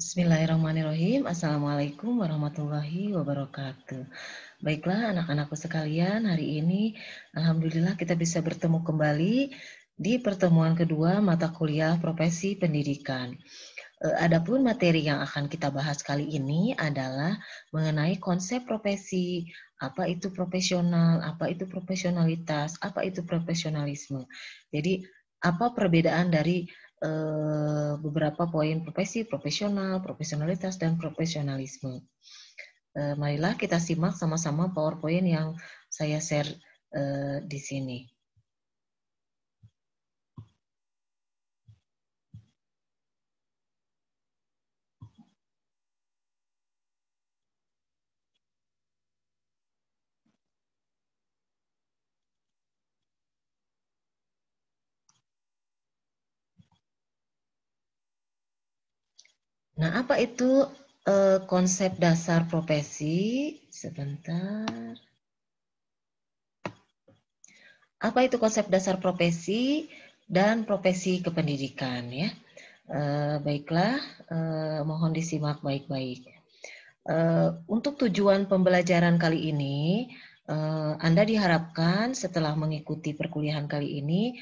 Bismillahirrahmanirrahim. Assalamualaikum warahmatullahi wabarakatuh. Baiklah anak-anakku sekalian, hari ini Alhamdulillah kita bisa bertemu kembali di pertemuan kedua mata kuliah profesi pendidikan. E, adapun materi yang akan kita bahas kali ini adalah mengenai konsep profesi, apa itu profesional, apa itu profesionalitas, apa itu profesionalisme. Jadi apa perbedaan dari Eh, beberapa poin profesi, profesional, profesionalitas, dan profesionalisme. Eh, marilah kita simak sama-sama PowerPoint yang saya share eh, di sini. Nah, apa itu uh, konsep dasar profesi? Sebentar. Apa itu konsep dasar profesi dan profesi kependidikan ya? Uh, baiklah, uh, mohon disimak baik-baik. Uh, untuk tujuan pembelajaran kali ini, uh, Anda diharapkan setelah mengikuti perkuliahan kali ini,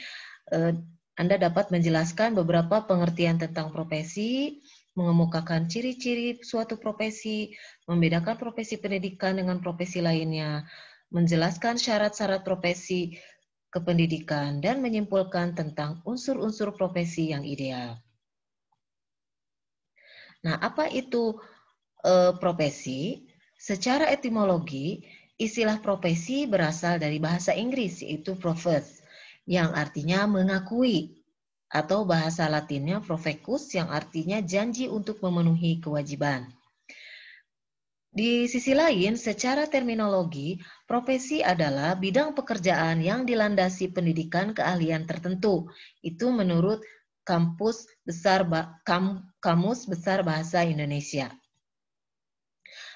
uh, Anda dapat menjelaskan beberapa pengertian tentang profesi, mengemukakan ciri-ciri suatu profesi, membedakan profesi pendidikan dengan profesi lainnya, menjelaskan syarat-syarat profesi kependidikan, dan menyimpulkan tentang unsur-unsur profesi yang ideal. Nah, apa itu e, profesi? Secara etimologi, istilah profesi berasal dari bahasa Inggris, yaitu profes, yang artinya mengakui atau bahasa Latinnya profecus yang artinya janji untuk memenuhi kewajiban. Di sisi lain, secara terminologi, profesi adalah bidang pekerjaan yang dilandasi pendidikan keahlian tertentu. Itu menurut Kampus Besar Kamus Besar Bahasa Indonesia.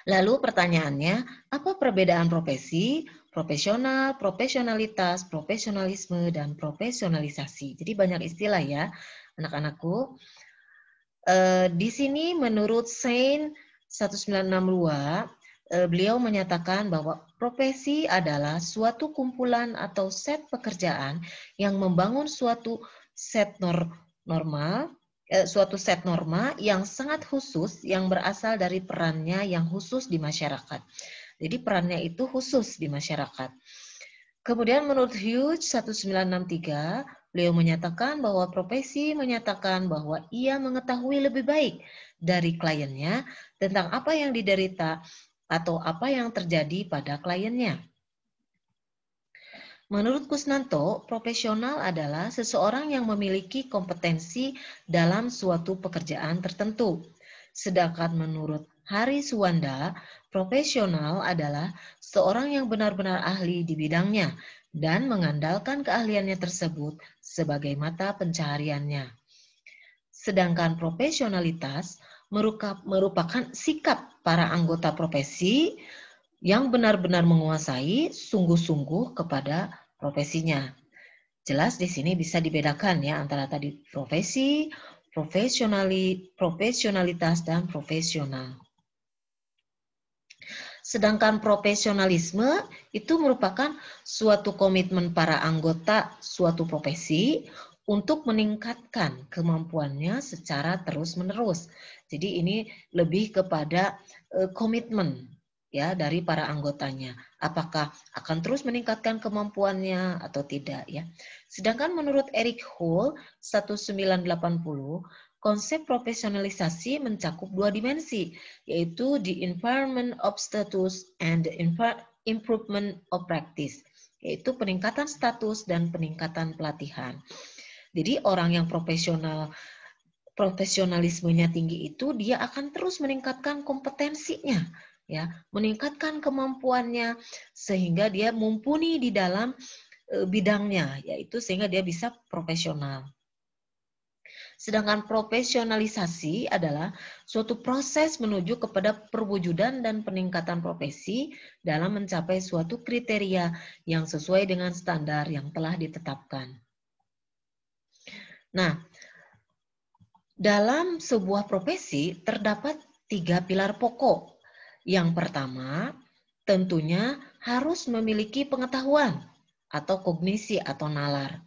Lalu pertanyaannya, apa perbedaan profesi, profesional, profesionalitas, profesionalisme, dan profesionalisasi. Jadi banyak istilah ya, anak-anakku. E, di sini menurut Saint 1962, eh, beliau menyatakan bahwa profesi adalah suatu kumpulan atau set pekerjaan yang membangun suatu set nor normal, e, suatu set norma yang sangat khusus yang berasal dari perannya yang khusus di masyarakat. Jadi perannya itu khusus di masyarakat. Kemudian menurut Hughes 1963, beliau menyatakan bahwa profesi menyatakan bahwa ia mengetahui lebih baik dari kliennya tentang apa yang diderita atau apa yang terjadi pada kliennya. Menurut Kusnanto, profesional adalah seseorang yang memiliki kompetensi dalam suatu pekerjaan tertentu. Sedangkan menurut Hari Suwanda, profesional adalah seorang yang benar-benar ahli di bidangnya dan mengandalkan keahliannya tersebut sebagai mata pencahariannya. Sedangkan profesionalitas merupakan sikap para anggota profesi yang benar-benar menguasai sungguh-sungguh kepada profesinya. Jelas di sini bisa dibedakan ya antara tadi profesi, profesionali, profesionalitas dan profesional. Sedangkan profesionalisme itu merupakan suatu komitmen para anggota suatu profesi untuk meningkatkan kemampuannya secara terus-menerus. Jadi ini lebih kepada e, komitmen ya dari para anggotanya. Apakah akan terus meningkatkan kemampuannya atau tidak ya. Sedangkan menurut Eric Hull 1980 konsep profesionalisasi mencakup dua dimensi, yaitu the environment of status and the improvement of practice, yaitu peningkatan status dan peningkatan pelatihan. Jadi orang yang profesional profesionalismenya tinggi itu dia akan terus meningkatkan kompetensinya ya, meningkatkan kemampuannya sehingga dia mumpuni di dalam e, bidangnya yaitu sehingga dia bisa profesional. Sedangkan profesionalisasi adalah suatu proses menuju kepada perwujudan dan peningkatan profesi dalam mencapai suatu kriteria yang sesuai dengan standar yang telah ditetapkan. Nah, dalam sebuah profesi terdapat tiga pilar pokok. Yang pertama, tentunya harus memiliki pengetahuan atau kognisi atau nalar.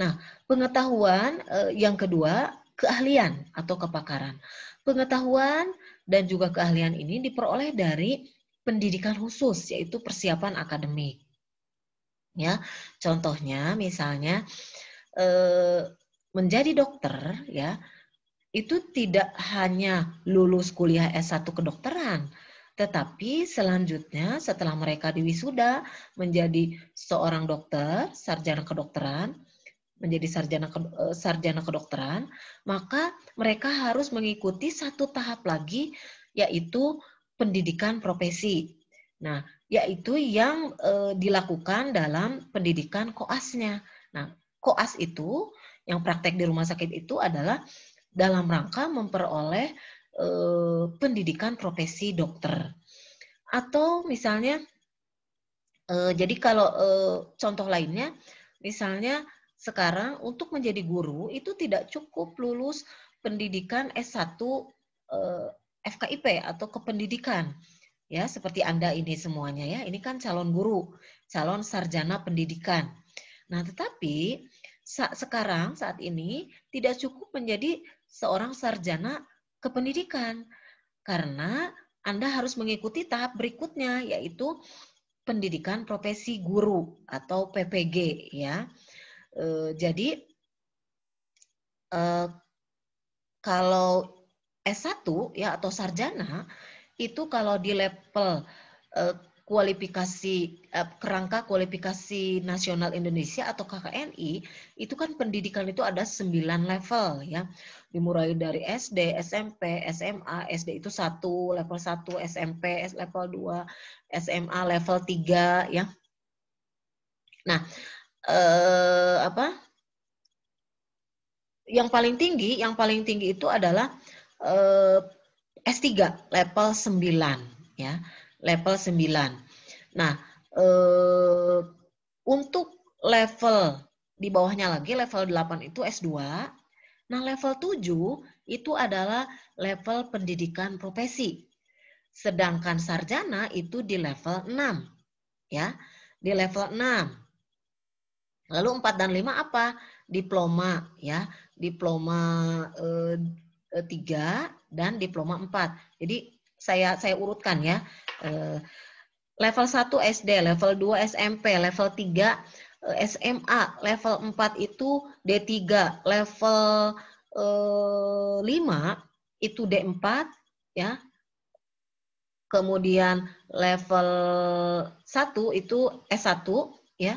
Nah, pengetahuan eh, yang kedua, keahlian atau kepakaran. Pengetahuan dan juga keahlian ini diperoleh dari pendidikan khusus yaitu persiapan akademik. Ya, contohnya misalnya eh, menjadi dokter ya, itu tidak hanya lulus kuliah S1 kedokteran, tetapi selanjutnya setelah mereka diwisuda menjadi seorang dokter, sarjana kedokteran, menjadi sarjana eh, sarjana kedokteran, maka mereka harus mengikuti satu tahap lagi yaitu pendidikan profesi. Nah, yaitu yang e, dilakukan dalam pendidikan koasnya. Nah, koas itu yang praktek di rumah sakit itu adalah dalam rangka memperoleh e, pendidikan profesi dokter. Atau misalnya e, jadi kalau e, contoh lainnya misalnya sekarang untuk menjadi guru itu tidak cukup lulus pendidikan S1 eh, FKIP atau kependidikan. Ya, seperti Anda ini semuanya ya. Ini kan calon guru, calon sarjana pendidikan. Nah, tetapi sekarang saat ini tidak cukup menjadi seorang sarjana kependidikan karena Anda harus mengikuti tahap berikutnya yaitu pendidikan profesi guru atau PPG ya. Eh, jadi uh, kalau S1 ya atau sarjana itu kalau di level uh, kualifikasi kerangka kualifikasi nasional Indonesia atau KKNI itu kan pendidikan itu ada 9 level ya dimulai dari SD, SMP, SMA, SD itu satu level 1, SMP level 2, SMA level 3 ya. Nah, eh, apa? Yang paling tinggi, yang paling tinggi itu adalah eh, S3 level 9 ya, level 9. Nah, eh, untuk level di bawahnya lagi level 8 itu S2. Nah, level 7 itu adalah level pendidikan profesi. Sedangkan sarjana itu di level 6. Ya, di level 6. Lalu 4 dan 5 apa? Diploma ya, diploma eh, 3 eh, dan diploma 4. Jadi saya saya urutkan ya. Eh, level 1 SD, level 2 SMP, level 3 eh, SMA, level 4 itu D3, level eh, 5 itu D4 ya. Kemudian level 1 itu S1 ya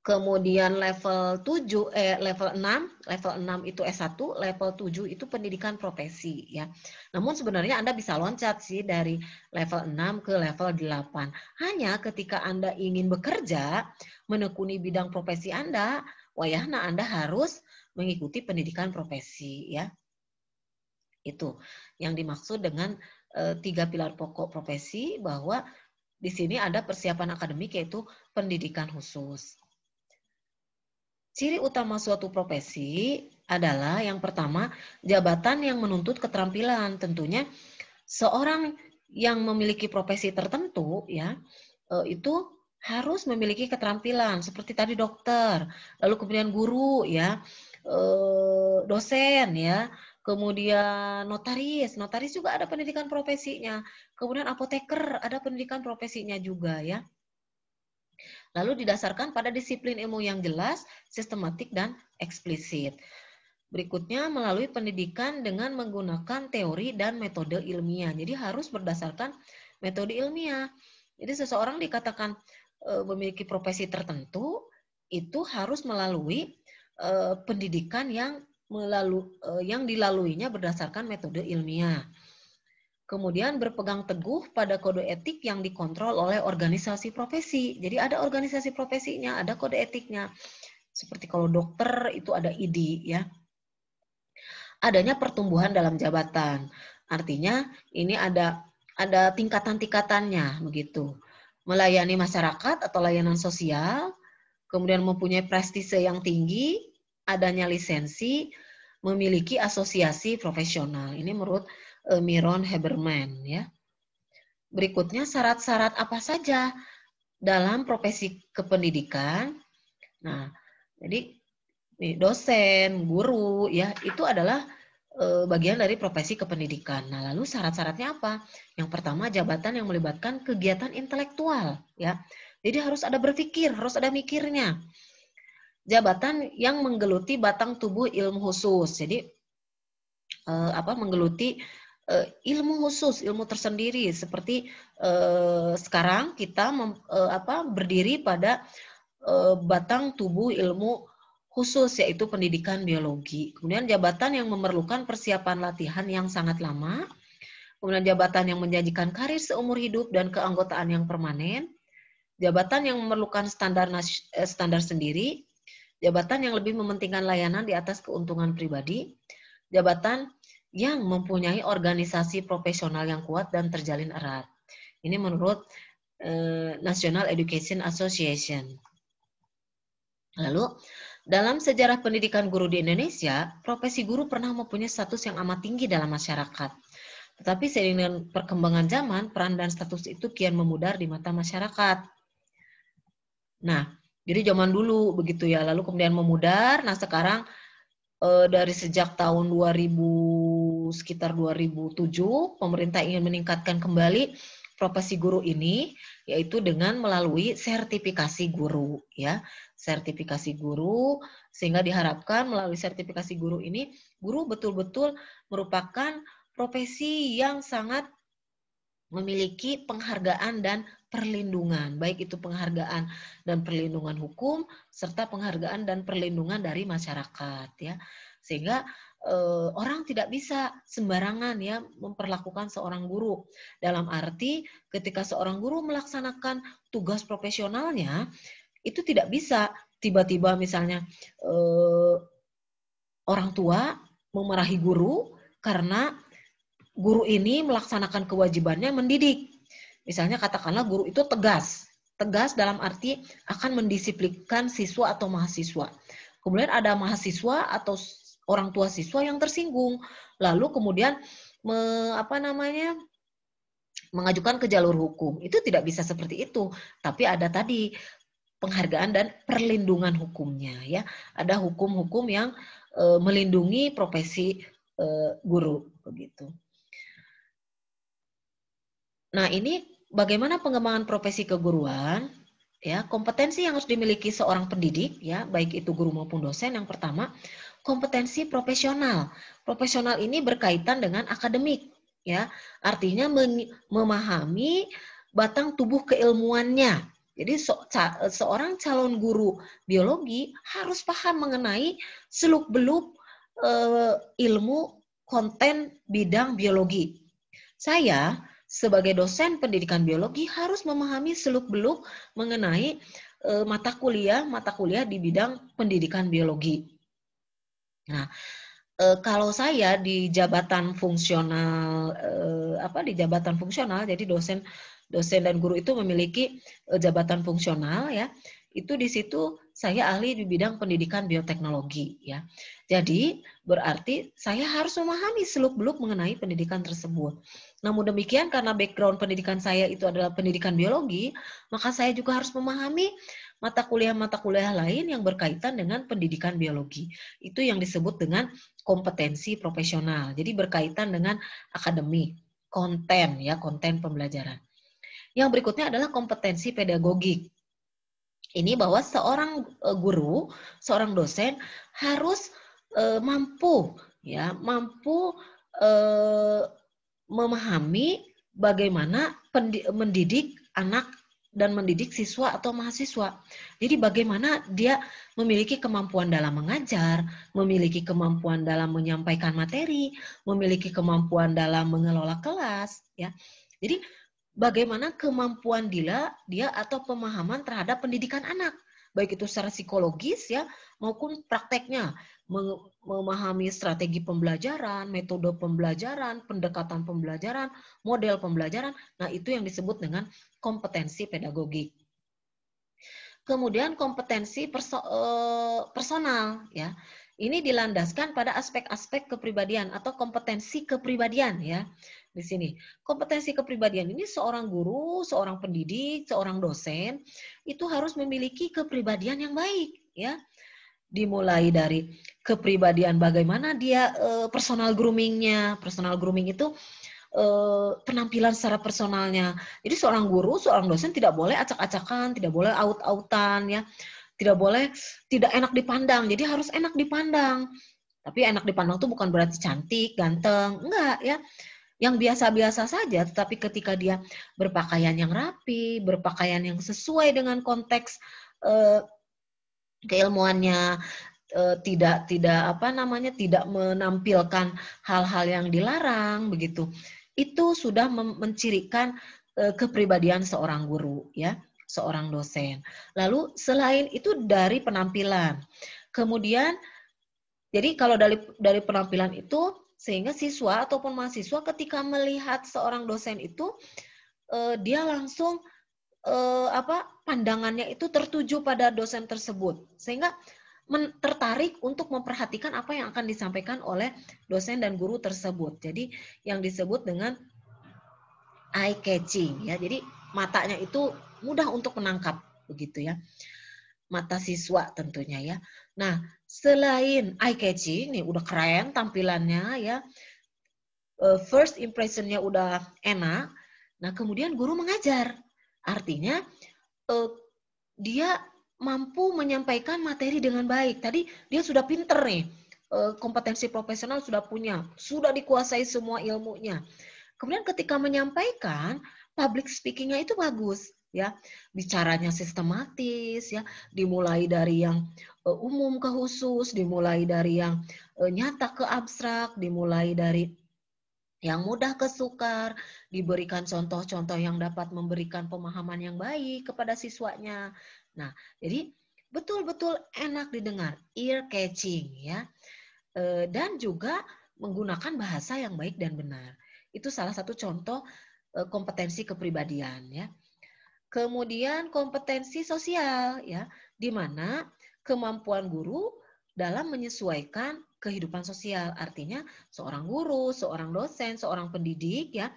Kemudian level 7 eh level 6, level 6 itu S1, level 7 itu pendidikan profesi ya. Namun sebenarnya Anda bisa loncat sih dari level 6 ke level 8. Hanya ketika Anda ingin bekerja, menekuni bidang profesi Anda, wayahna Anda harus mengikuti pendidikan profesi ya. Itu yang dimaksud dengan e, tiga pilar pokok profesi bahwa di sini ada persiapan akademik yaitu pendidikan khusus Ciri utama suatu profesi adalah yang pertama, jabatan yang menuntut keterampilan. Tentunya seorang yang memiliki profesi tertentu ya, eh, itu harus memiliki keterampilan seperti tadi dokter, lalu kemudian guru ya, eh, dosen ya, kemudian notaris, notaris juga ada pendidikan profesinya, kemudian apoteker ada pendidikan profesinya juga ya lalu didasarkan pada disiplin ilmu yang jelas, sistematik, dan eksplisit. Berikutnya, melalui pendidikan dengan menggunakan teori dan metode ilmiah. Jadi harus berdasarkan metode ilmiah. Jadi seseorang dikatakan e, memiliki profesi tertentu, itu harus melalui e, pendidikan yang melalui e, yang dilaluinya berdasarkan metode ilmiah kemudian berpegang teguh pada kode etik yang dikontrol oleh organisasi profesi. Jadi ada organisasi profesinya, ada kode etiknya. Seperti kalau dokter itu ada ID ya. Adanya pertumbuhan dalam jabatan. Artinya ini ada ada tingkatan-tingkatannya begitu. Melayani masyarakat atau layanan sosial, kemudian mempunyai prestise yang tinggi, adanya lisensi, memiliki asosiasi profesional. Ini menurut Eh, Miron Heberman ya. Berikutnya syarat-syarat apa saja dalam profesi kependidikan. Nah, jadi dosen, guru ya, itu adalah eh, bagian dari profesi kependidikan. Nah, lalu syarat-syaratnya apa? Yang pertama jabatan yang melibatkan kegiatan intelektual, ya. Jadi harus ada berpikir, harus ada mikirnya. Jabatan yang menggeluti batang tubuh ilmu khusus. Jadi eh, apa menggeluti uh, ilmu khusus, ilmu tersendiri seperti uh, sekarang kita mem, uh, apa berdiri pada uh, batang tubuh ilmu khusus yaitu pendidikan biologi. Kemudian jabatan yang memerlukan persiapan latihan yang sangat lama, kemudian jabatan yang menjanjikan karir seumur hidup dan keanggotaan yang permanen, jabatan yang memerlukan standar standar sendiri, jabatan yang lebih mementingkan layanan di atas keuntungan pribadi, jabatan yang mempunyai organisasi profesional yang kuat dan terjalin erat. Ini menurut eh, National Education Association. Lalu, dalam sejarah pendidikan guru di Indonesia, profesi guru pernah mempunyai status yang amat tinggi dalam masyarakat. Tetapi seiring dengan perkembangan zaman, peran dan status itu kian memudar di mata masyarakat. Nah, jadi zaman dulu begitu ya, lalu kemudian memudar. Nah, sekarang eh, dari sejak tahun 2000 sekitar 2007 pemerintah ingin meningkatkan kembali profesi guru ini yaitu dengan melalui sertifikasi guru ya sertifikasi guru sehingga diharapkan melalui sertifikasi guru ini guru betul-betul merupakan profesi yang sangat memiliki penghargaan dan perlindungan, baik itu penghargaan dan perlindungan hukum serta penghargaan dan perlindungan dari masyarakat ya. Sehingga uh, orang tidak bisa sembarangan ya memperlakukan seorang guru. Dalam arti ketika seorang guru melaksanakan tugas profesionalnya itu tidak bisa tiba-tiba misalnya uh, orang tua memarahi guru karena guru ini melaksanakan kewajibannya mendidik. Misalnya katakanlah guru itu tegas. Tegas dalam arti akan mendisiplinkan siswa atau mahasiswa. Kemudian ada mahasiswa atau orang tua siswa yang tersinggung. Lalu kemudian me, apa namanya? mengajukan ke jalur hukum. Itu tidak bisa seperti itu, tapi ada tadi penghargaan dan perlindungan hukumnya ya. Ada hukum-hukum yang e, melindungi profesi e, guru begitu. Nah, ini bagaimana pengembangan profesi keguruan? Ya, kompetensi yang harus dimiliki seorang pendidik ya, baik itu guru maupun dosen yang pertama kompetensi profesional. Profesional ini berkaitan dengan akademik, ya. Artinya memahami batang tubuh keilmuannya. Jadi seorang calon guru biologi harus paham mengenai seluk-beluk eh, ilmu konten bidang biologi. Saya sebagai dosen pendidikan biologi harus memahami seluk-beluk mengenai eh, mata kuliah mata kuliah di bidang pendidikan biologi. Nah, e, kalau saya di jabatan fungsional e, apa di jabatan fungsional jadi dosen dosen dan guru itu memiliki e, jabatan fungsional ya. Itu di situ saya ahli di bidang pendidikan bioteknologi ya. Jadi berarti saya harus memahami seluk-beluk mengenai pendidikan tersebut. Namun demikian karena background pendidikan saya itu adalah pendidikan biologi, maka saya juga harus memahami mata kuliah-mata kuliah lain yang berkaitan dengan pendidikan biologi. Itu yang disebut dengan kompetensi profesional. Jadi berkaitan dengan akademik, konten ya, konten pembelajaran. Yang berikutnya adalah kompetensi pedagogik. Ini bahwa seorang eh, guru, seorang dosen harus e, mampu ya, mampu e, memahami bagaimana mendidik anak dan mendidik siswa atau mahasiswa. Jadi bagaimana dia memiliki kemampuan dalam mengajar, memiliki kemampuan dalam menyampaikan materi, memiliki kemampuan dalam mengelola kelas, ya. Jadi bagaimana kemampuan dia dia atau pemahaman terhadap pendidikan anak baik itu secara psikologis ya maupun prakteknya memahami strategi pembelajaran, metode pembelajaran, pendekatan pembelajaran, model pembelajaran. Nah, itu yang disebut dengan kompetensi pedagogi Kemudian kompetensi perso eh, personal ya. Ini dilandaskan pada aspek-aspek kepribadian atau kompetensi kepribadian ya di sini. Kompetensi kepribadian ini seorang guru, seorang pendidik, seorang dosen itu harus memiliki kepribadian yang baik, ya. Dimulai dari kepribadian bagaimana dia eh, personal groomingnya. Personal grooming itu eh, penampilan secara personalnya. Jadi seorang guru, seorang dosen tidak boleh acak-acakan, tidak boleh out-outan, ya. Tidak boleh tidak enak dipandang. Jadi harus enak dipandang. Tapi enak dipandang itu bukan berarti cantik, ganteng, enggak ya yang biasa-biasa saja, tetapi ketika dia berpakaian yang rapi, berpakaian yang sesuai dengan konteks eh, keilmuannya, eh, tidak tidak apa namanya tidak menampilkan hal-hal yang dilarang begitu, itu sudah mencirikan eh, kepribadian seorang guru ya, seorang dosen. Lalu selain itu dari penampilan, kemudian jadi kalau dari dari penampilan itu sehingga siswa ataupun mahasiswa ketika melihat seorang dosen itu eh, dia langsung eh, apa pandangannya itu tertuju pada dosen tersebut sehingga men, tertarik untuk memperhatikan apa yang akan disampaikan oleh dosen dan guru tersebut jadi yang disebut dengan eye catching ya jadi matanya itu mudah untuk menangkap begitu ya mata siswa tentunya ya nah selain eye catching nih udah keren tampilannya ya eh, first impressionnya udah enak nah kemudian guru mengajar artinya eh, dia mampu menyampaikan materi dengan baik tadi dia sudah pinter nih eh, kompetensi profesional sudah punya sudah dikuasai semua ilmunya kemudian ketika menyampaikan public speakingnya itu bagus ya bicaranya sistematis ya dimulai dari yang uh, umum ke khusus dimulai dari yang uh, nyata ke abstrak dimulai dari yang mudah ke sukar diberikan contoh-contoh yang dapat memberikan pemahaman yang baik kepada siswanya nah jadi betul-betul enak didengar ear catching ya uh, dan juga menggunakan bahasa yang baik dan benar itu salah satu contoh kompetensi kepribadian ya Kemudian kompetensi sosial ya, di mana kemampuan guru dalam menyesuaikan kehidupan sosial. Artinya seorang guru, seorang dosen, seorang pendidik ya,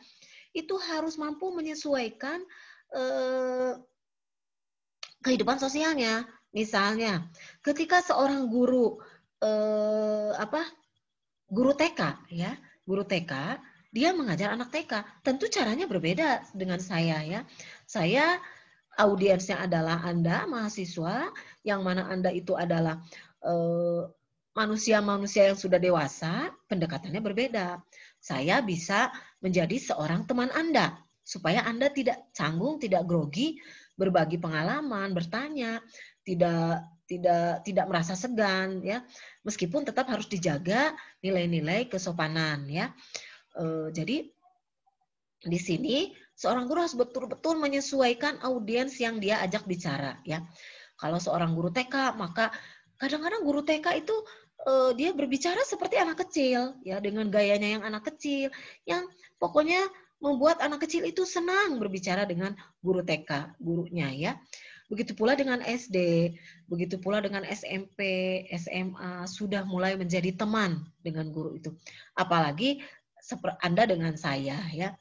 itu harus mampu menyesuaikan eh, kehidupan sosialnya. Misalnya, ketika seorang guru eh, apa? guru TK ya, guru TK dia mengajar anak TK. Tentu caranya berbeda dengan saya ya. Saya audiensnya adalah Anda mahasiswa yang mana Anda itu adalah eh, manusia-manusia yang sudah dewasa, pendekatannya berbeda. Saya bisa menjadi seorang teman Anda supaya Anda tidak canggung, tidak grogi, berbagi pengalaman, bertanya, tidak tidak tidak merasa segan ya. Meskipun tetap harus dijaga nilai-nilai kesopanan ya. e, jadi di sini seorang guru harus betul-betul menyesuaikan audiens yang dia ajak bicara ya. Kalau seorang guru TK maka kadang-kadang guru TK itu uh, dia berbicara seperti anak kecil ya dengan gayanya yang anak kecil yang pokoknya membuat anak kecil itu senang berbicara dengan guru TK gurunya ya begitu pula dengan SD begitu pula dengan SMP SMA sudah mulai menjadi teman dengan guru itu apalagi anda dengan saya ya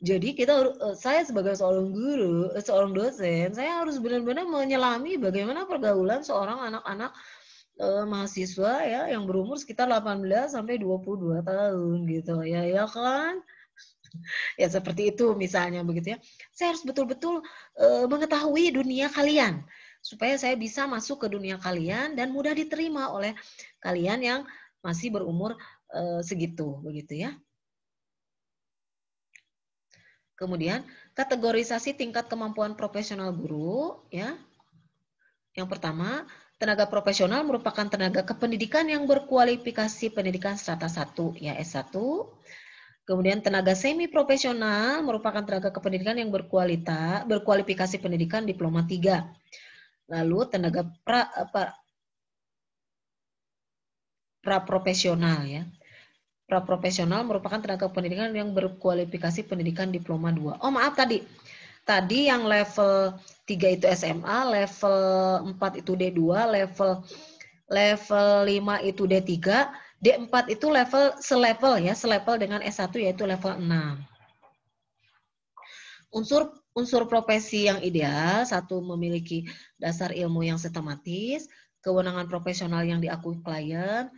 jadi kita eh, saya sebagai seorang guru, eh, seorang dosen, saya harus benar-benar menyelami bagaimana pergaulan seorang anak-anak eh, mahasiswa ya yang berumur sekitar 18 sampai 22 tahun gitu ya ya kan ya seperti itu misalnya begitu ya saya harus betul-betul eh, mengetahui dunia kalian supaya saya bisa masuk ke dunia kalian dan mudah diterima oleh kalian yang masih berumur eh, segitu begitu ya Kemudian kategorisasi tingkat kemampuan profesional guru ya. Yang pertama, tenaga profesional merupakan tenaga kependidikan yang berkualifikasi pendidikan strata 1 ya S1. Kemudian tenaga semi profesional merupakan tenaga kependidikan yang berkualita, berkualifikasi pendidikan diploma 3. Lalu tenaga pra, eh, pra, pra profesional ya. Praprofesional merupakan tenaga pendidikan yang berkualifikasi pendidikan diploma 2. Oh, maaf tadi. Tadi yang level 3 itu SMA, level 4 itu D2, level level 5 itu D3, D4 itu level selevel ya, selevel dengan S1 yaitu level 6. Unsur unsur profesi yang ideal, satu memiliki dasar ilmu yang sistematis, kewenangan profesional yang diakui klien,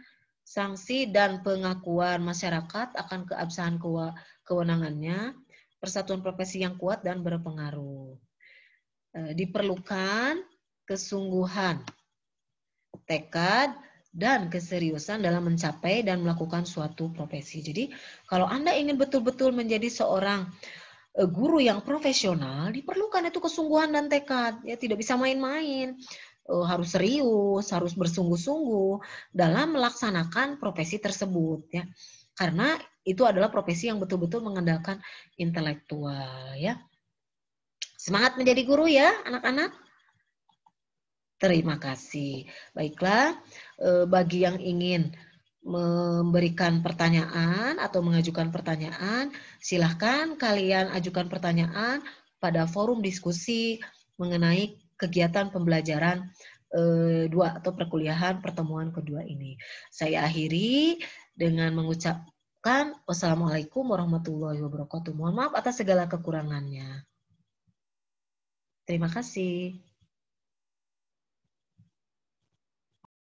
sanksi dan pengakuan masyarakat akan keabsahan kewenangannya, persatuan profesi yang kuat dan berpengaruh. E, diperlukan kesungguhan, tekad, dan keseriusan dalam mencapai dan melakukan suatu profesi. Jadi, kalau Anda ingin betul-betul menjadi seorang e, guru yang profesional, diperlukan itu kesungguhan dan tekad. Ya, tidak bisa main-main uh, harus serius, harus bersungguh-sungguh dalam melaksanakan profesi tersebut ya. Karena itu adalah profesi yang betul-betul mengandalkan intelektual ya. Semangat menjadi guru ya anak-anak. Terima kasih. Baiklah, eh, bagi yang ingin memberikan pertanyaan atau mengajukan pertanyaan, silahkan kalian ajukan pertanyaan pada forum diskusi mengenai kegiatan pembelajaran eh, dua atau perkuliahan pertemuan kedua ini. Saya akhiri dengan mengucapkan wassalamualaikum warahmatullahi wabarakatuh. Mohon maaf atas segala kekurangannya. Terima kasih.